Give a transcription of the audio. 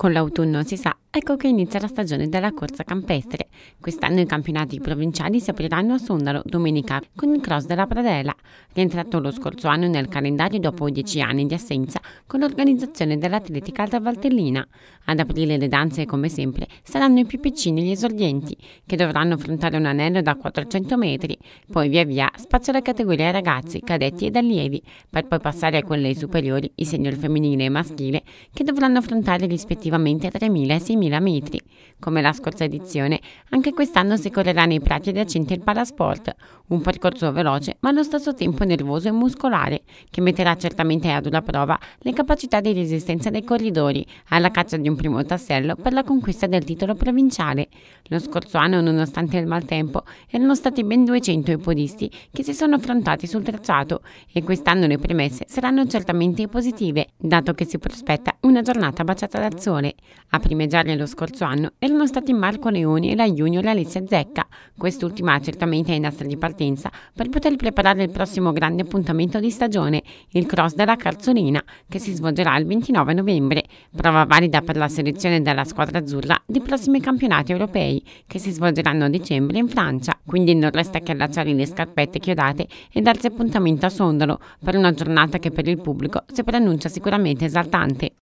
con la si a Ecco che inizia la stagione della corsa campestre. Quest'anno i campionati provinciali si apriranno a Sondalo domenica con il cross della Pradella, rientrato lo scorso anno nel calendario dopo dieci anni di assenza con l'organizzazione dell'atletica alta valtellina. Ad aprile le danze, come sempre, saranno i più piccini gli esordienti, che dovranno affrontare un anello da 400 metri, poi via via spazio alle categorie ragazzi, cadetti ed allievi, per poi passare a quelle superiori, i senior femminile e maschile, che dovranno affrontare rispettivamente 3.000 e 6.000 20.000 metri. Come la scorsa edizione, anche quest'anno si correrà nei prati adiacenti al Palasport, un percorso veloce ma allo stesso tempo nervoso e muscolare, che metterà certamente ad una prova le capacità di resistenza dei corridori, alla caccia di un primo tassello per la conquista del titolo provinciale. Lo scorso anno, nonostante il maltempo, erano stati ben 200 i podisti che si sono affrontati sul tracciato e quest'anno le premesse saranno certamente positive, dato che si prospetta una giornata baciata dal sole. A primeggiare mentre lo scorso anno erano stati Marco Leoni e la Junior Alessia Zecca, quest'ultima certamente ai nastri di partenza per poter preparare il prossimo grande appuntamento di stagione, il cross della Carzolina, che si svolgerà il 29 novembre, prova valida per la selezione della squadra azzurra di prossimi campionati europei, che si svolgeranno a dicembre in Francia, quindi non resta che allacciare le scarpette chiodate e darsi appuntamento a Sondolo per una giornata che per il pubblico si preannuncia sicuramente esaltante.